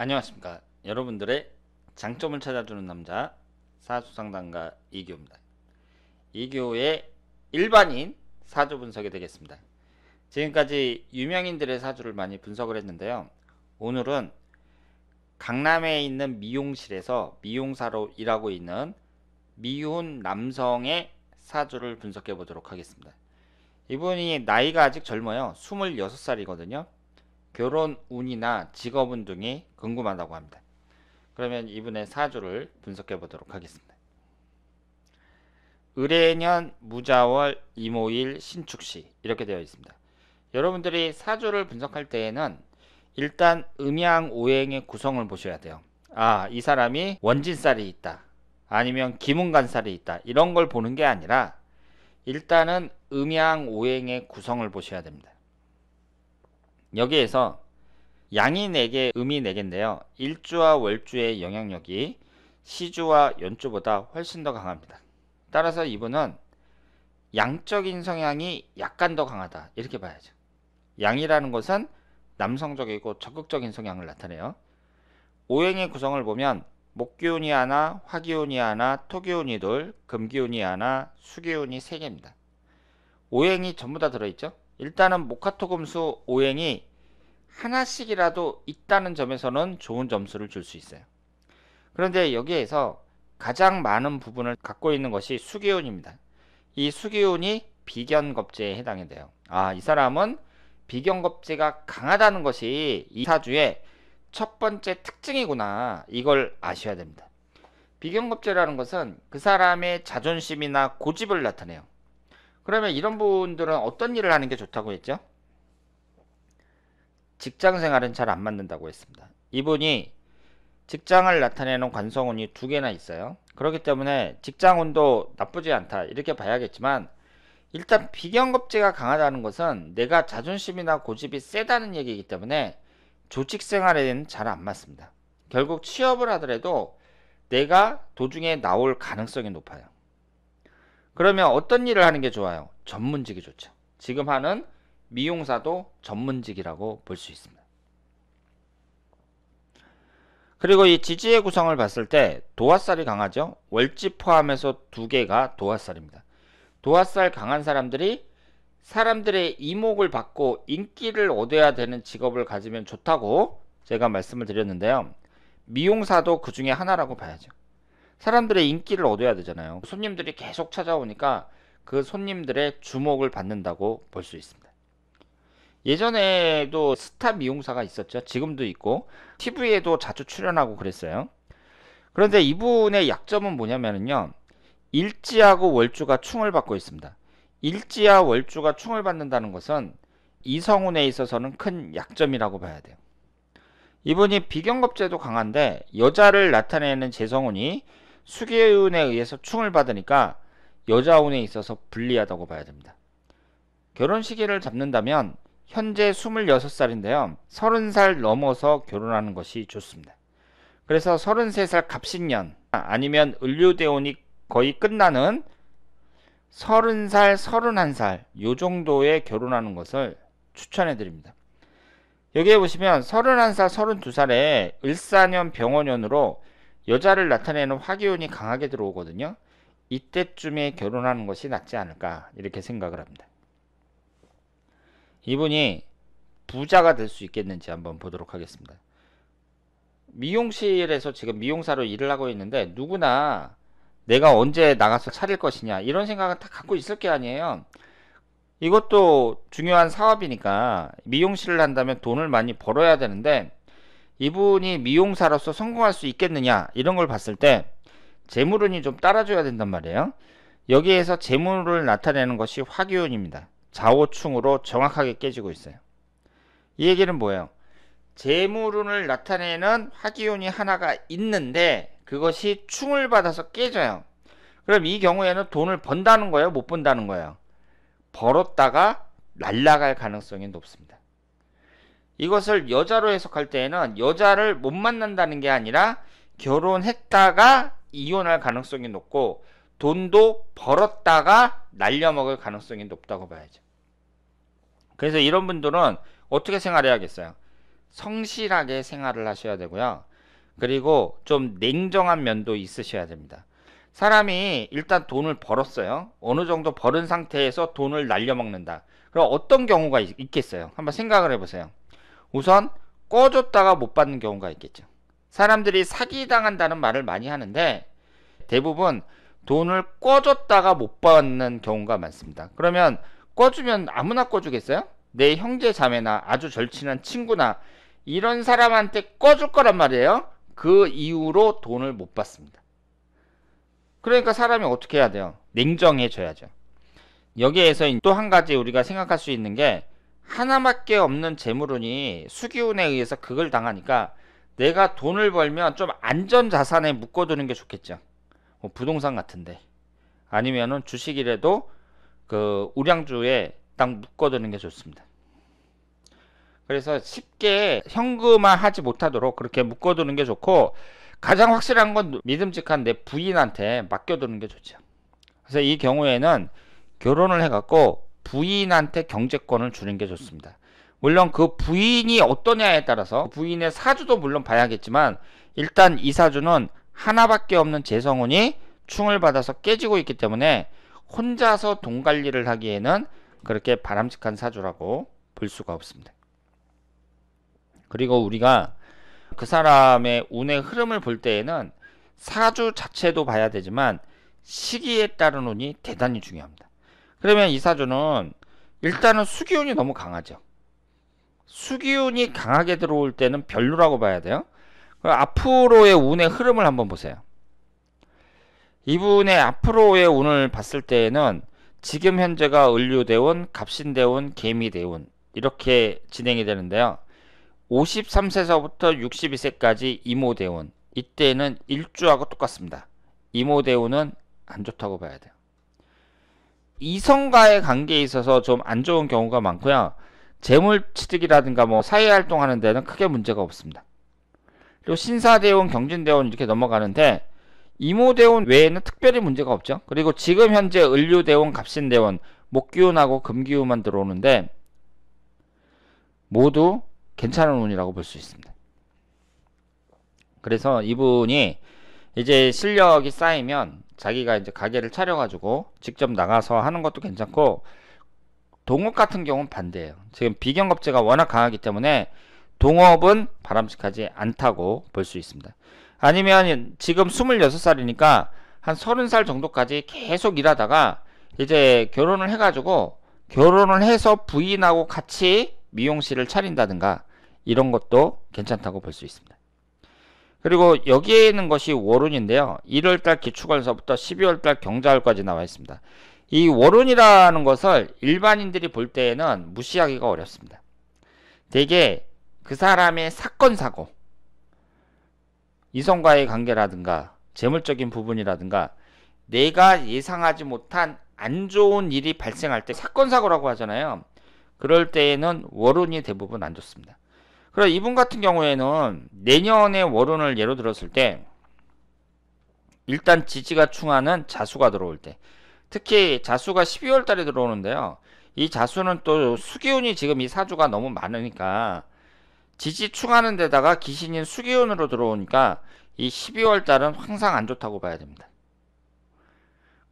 안녕하십니까 여러분들의 장점을 찾아주는 남자 사수상담가 이교입니다 이교의 일반인 사주 분석이 되겠습니다 지금까지 유명인들의 사주를 많이 분석을 했는데요 오늘은 강남에 있는 미용실에서 미용사로 일하고 있는 미혼 남성의 사주를 분석해 보도록 하겠습니다 이분이 나이가 아직 젊어요 26살이거든요 결혼 운이나 직업 운 등이 궁금하다고 합니다. 그러면 이분의 사주를 분석해 보도록 하겠습니다. 의뢰년 무자월 이모일 신축시 이렇게 되어 있습니다. 여러분들이 사주를 분석할 때에는 일단 음양 오행의 구성을 보셔야 돼요. 아, 이 사람이 원진살이 있다. 아니면 기문간살이 있다. 이런 걸 보는 게 아니라 일단은 음양 오행의 구성을 보셔야 됩니다. 여기에서 양이 4개, 음이 4개인데요. 일주와 월주의 영향력이 시주와 연주보다 훨씬 더 강합니다. 따라서 이분은 양적인 성향이 약간 더 강하다. 이렇게 봐야죠. 양이라는 것은 남성적이고 적극적인 성향을 나타내요. 오행의 구성을 보면 목기운이 하나, 화기운이 하나, 토기운이 둘, 금기운이 하나, 수기운이 세 개입니다. 오행이 전부 다 들어있죠. 일단은 목화토금수 오행이 하나씩이라도 있다는 점에서는 좋은 점수를 줄 수 있어요. 그런데 여기에서 가장 많은 부분을 갖고 있는 것이 수기운입니다. 이 수기운이 비견겁제에 해당이 돼요. 아, 이 사람은 비견겁제가 강하다는 것이 이 사주의 첫 번째 특징이구나. 이걸 아셔야 됩니다. 비견겁제라는 것은 그 사람의 자존심이나 고집을 나타내요. 그러면 이런 분들은 어떤 일을 하는 게 좋다고 했죠? 직장 생활은 잘 안 맞는다고 했습니다. 이분이 직장을 나타내는 관성운이 두 개나 있어요. 그렇기 때문에 직장운도 나쁘지 않다 이렇게 봐야겠지만 일단 비경겁제가 강하다는 것은 내가 자존심이나 고집이 세다는 얘기이기 때문에 조직 생활에는 잘 안 맞습니다. 결국 취업을 하더라도 내가 도중에 나올 가능성이 높아요. 그러면 어떤 일을 하는 게 좋아요? 전문직이 좋죠. 지금 하는 미용사도 전문직이라고 볼 수 있습니다. 그리고 이 지지의 구성을 봤을 때 도화살이 강하죠. 월지 포함해서 두 개가 도화살입니다. 도화살 강한 사람들이 사람들의 이목을 받고 인기를 얻어야 되는 직업을 가지면 좋다고 제가 말씀을 드렸는데요. 미용사도 그 중에 하나라고 봐야죠. 사람들의 인기를 얻어야 되잖아요. 손님들이 계속 찾아오니까 그 손님들의 주목을 받는다고 볼 수 있습니다. 예전에도 스타 미용사가 있었죠. 지금도 있고 TV에도 자주 출연하고 그랬어요. 그런데 이분의 약점은 뭐냐면요. 일지하고 월주가 충을 받고 있습니다. 일지와 월주가 충을 받는다는 것은 이성운에 있어서는 큰 약점이라고 봐야 돼요. 이분이 비경겁제도 강한데 여자를 나타내는 재성운이 수기운에 의해서 충을 받으니까 여자운에 있어서 불리하다고 봐야 됩니다. 결혼 시기를 잡는다면 현재 26살인데요. 30살 넘어서 결혼하는 것이 좋습니다. 그래서 33살 갑신년 아니면 을류대원이 거의 끝나는 30살, 31살 요 정도에 결혼하는 것을 추천해 드립니다. 여기에 보시면 31살, 32살에 을사년 병원년으로 여자를 나타내는 화기운이 강하게 들어오거든요. 이때쯤에 결혼하는 것이 낫지 않을까 이렇게 생각을 합니다. 이분이 부자가 될 수 있겠는지 한번 보도록 하겠습니다. 미용실에서 지금 미용사로 일을 하고 있는데 누구나 내가 언제 나가서 차릴 것이냐 이런 생각은 다 갖고 있을 게 아니에요. 이것도 중요한 사업이니까 미용실을 한다면 돈을 많이 벌어야 되는데 이분이 미용사로서 성공할 수 있겠느냐 이런 걸 봤을 때 재물운이 좀 따라줘야 된단 말이에요. 여기에서 재물을 나타내는 것이 화기운입니다. 좌우충으로 정확하게 깨지고 있어요. 이 얘기는 뭐예요? 재물운을 나타내는 화기운이 하나가 있는데 그것이 충을 받아서 깨져요. 그럼 이 경우에는 돈을 번다는 거예요? 못 번다는 거예요? 벌었다가 날라갈 가능성이 높습니다. 이것을 여자로 해석할 때에는 여자를 못 만난다는 게 아니라 결혼했다가 이혼할 가능성이 높고 돈도 벌었다가 날려먹을 가능성이 높다고 봐야죠. 그래서 이런 분들은 어떻게 생활해야겠어요? 성실하게 생활을 하셔야 되고요. 그리고 좀 냉정한 면도 있으셔야 됩니다. 사람이 일단 돈을 벌었어요. 어느 정도 벌은 상태에서 돈을 날려먹는다. 그럼 어떤 경우가 있, 겠어요 한번 생각을 해보세요. 우선 꺼줬다가 못 받는 경우가 있겠죠. 사람들이 사기당한다는 말을 많이 하는데 대부분 돈을 꿔줬다가 못 받는 경우가 많습니다. 그러면 꿔주면 아무나 꿔주겠어요? 내 형제 자매나 아주 절친한 친구나 이런 사람한테 꿔줄 거란 말이에요. 그 이후로 돈을 못 받습니다. 그러니까 사람이 어떻게 해야 돼요? 냉정해져야죠. 여기에서 또 한 가지 우리가 생각할 수 있는 게 하나밖에 없는 재물운이 수기운에 의해서 극을 당하니까 내가 돈을 벌면 좀 안전자산에 묶어두는 게 좋겠죠. 뭐 부동산 같은데 아니면은 주식이라도 그 우량주에 딱 묶어두는 게 좋습니다. 그래서 쉽게 현금화 하지 못하도록 그렇게 묶어두는 게 좋고 가장 확실한 건 믿음직한 내 부인한테 맡겨두는 게 좋죠. 그래서 이 경우에는 결혼을 해갖고 부인한테 경제권을 주는 게 좋습니다. 물론 그 부인이 어떠냐에 따라서 부인의 사주도 물론 봐야겠지만 일단 이 사주는 하나밖에 없는 재성운이 충을 받아서 깨지고 있기 때문에 혼자서 돈 관리를 하기에는 그렇게 바람직한 사주라고 볼 수가 없습니다. 그리고 우리가 그 사람의 운의 흐름을 볼 때에는 사주 자체도 봐야 되지만 시기에 따른 운이 대단히 중요합니다. 그러면 이 사주는 일단은 수기운이 너무 강하죠. 수기운이 강하게 들어올 때는 별로라고 봐야 돼요. 앞으로의 운의 흐름을 한번 보세요. 이분의 앞으로의 운을 봤을 때에는 지금 현재가 을류대운, 갑신대운, 개미대운 이렇게 진행이 되는데요. 53세서부터 62세까지 이모대운 이때는 일주하고 똑같습니다. 이모대운은 안 좋다고 봐야 돼요. 이성과의 관계에 있어서 좀 안 좋은 경우가 많고요. 재물 취득이라든가 뭐 사회 활동하는 데는 크게 문제가 없습니다. 그리고 신사대원경진대원 이렇게 넘어가는데 이모대원 외에는 특별히 문제가 없죠. 그리고 지금 현재 을류대원갑신대원 목기운하고 금기운만 들어오는데 모두 괜찮은 운이라고 볼 수 있습니다. 그래서 이분이 이제 실력이 쌓이면 자기가 이제 가게를 차려가지고 직접 나가서 하는 것도 괜찮고 동업 같은 경우는 반대예요. 지금 비경업체가 워낙 강하기 때문에 동업은 바람직하지 않다고 볼 수 있습니다. 아니면 지금 26살이니까 한 30살 정도까지 계속 일하다가 이제 결혼을 해가지고 결혼을 해서 부인하고 같이 미용실을 차린다든가 이런 것도 괜찮다고 볼 수 있습니다. 그리고 여기에 있는 것이 월운인데요. 1월달 기축월서부터 12월달 경자월까지 나와 있습니다. 이 월운이라는 것을 일반인들이 볼 때에는 무시하기가 어렵습니다. 대개 그 사람의 사건 사고 이성과의 관계라든가 재물적인 부분이라든가 내가 예상하지 못한 안 좋은 일이 발생할 때 사건 사고라고 하잖아요. 그럴 때에는 월운이 대부분 안 좋습니다. 그럼 이분 같은 경우에는 내년에 월운을 예로 들었을 때 일단 지지가 충하는 자수가 들어올 때 특히 자수가 12월 달에 들어오는데요. 이 자수는 또 수기운이 지금 이 사주가 너무 많으니까 지지충하는 데다가 귀신인 수기운으로 들어오니까 이 12월 달은 항상 안 좋다고 봐야 됩니다.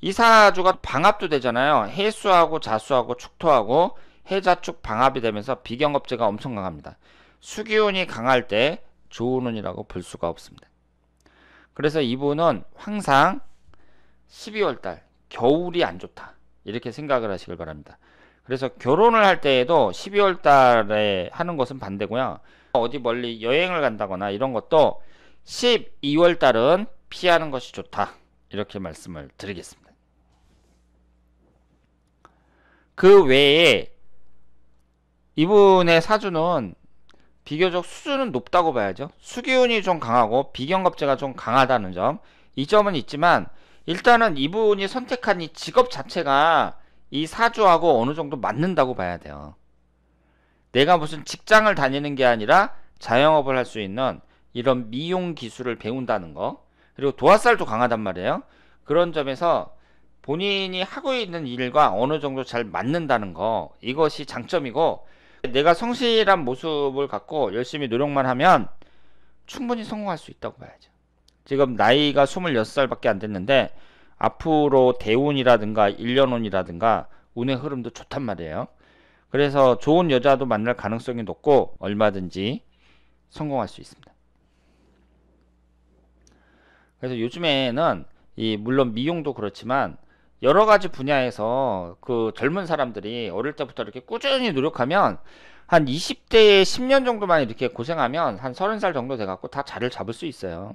이사주가 방합도 되잖아요. 해수하고 자수하고 축토하고 해자축 방합이 되면서 비경업체가 엄청 강합니다. 수기운이 강할 때 좋은 운이라고 볼 수가 없습니다. 그래서 이분은 항상 12월달 겨울이 안 좋다 이렇게 생각을 하시길 바랍니다. 그래서 결혼을 할 때에도 12월 달에 하는 것은 반대고요. 어디 멀리 여행을 간다거나 이런 것도 12월 달은 피하는 것이 좋다. 이렇게 말씀을 드리겠습니다. 그 외에 이분의 사주는 비교적 수준은 높다고 봐야죠. 수기운이 좀 강하고 비경겁제가 좀 강하다는 점. 이 점은 있지만 일단은 이분이 선택한 이 직업 자체가 이 사주하고 어느 정도 맞는다고 봐야 돼요. 내가 무슨 직장을 다니는 게 아니라 자영업을 할 수 있는 이런 미용 기술을 배운다는 거. 그리고 도화살도 강하단 말이에요. 그런 점에서 본인이 하고 있는 일과 어느 정도 잘 맞는다는 거. 이것이 장점이고 내가 성실한 모습을 갖고 열심히 노력만 하면 충분히 성공할 수 있다고 봐야죠. 지금 나이가 26살밖에 안 됐는데 앞으로 대운이라든가 일련운이라든가 운의 흐름도 좋단 말이에요. 그래서 좋은 여자도 만날 가능성이 높고 얼마든지 성공할 수 있습니다. 그래서 요즘에는 이 물론 미용도 그렇지만 여러 가지 분야에서 그 젊은 사람들이 어릴 때부터 이렇게 꾸준히 노력하면 한 20대에 10년 정도만 이렇게 고생하면 한 30살 정도 돼 갖고 다 자리를 잡을 수 있어요.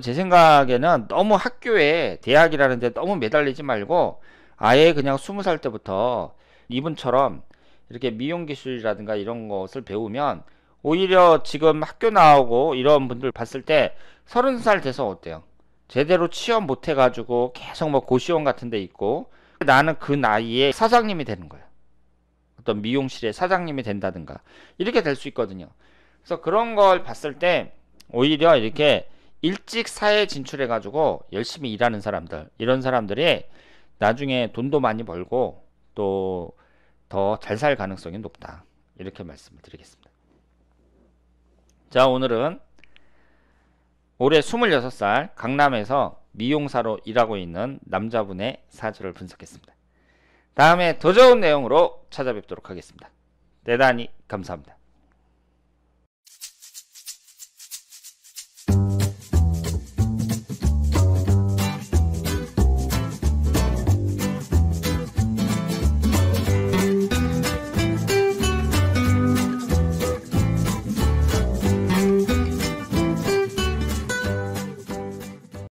제 생각에는 너무 학교에 대학이라는 데 너무 매달리지 말고 아예 그냥 스무 살 때부터 이분처럼 이렇게 미용 기술이라든가 이런 것을 배우면 오히려 지금 학교 나오고 이런 분들 봤을 때 서른 살 돼서 어때요? 제대로 취업 못 해가지고 계속 뭐 고시원 같은 데 있고 나는 그 나이에 사장님이 되는 거예요. 어떤 미용실의 사장님이 된다든가 이렇게 될 수 있거든요. 그래서 그런 걸 봤을 때 오히려 이렇게 일찍 사회 에 진출해 가지고 열심히 일하는 사람들 이런 사람들이 나중에 돈도 많이 벌고 또 더 잘 살 가능성이 높다 이렇게 말씀을 드리겠습니다 자 오늘은 올해 26살 강남에서 미용사로 일하고 있는 남자분의 사주를 분석했습니다 다음에 더 좋은 내용으로 찾아뵙도록 하겠습니다 대단히 감사합니다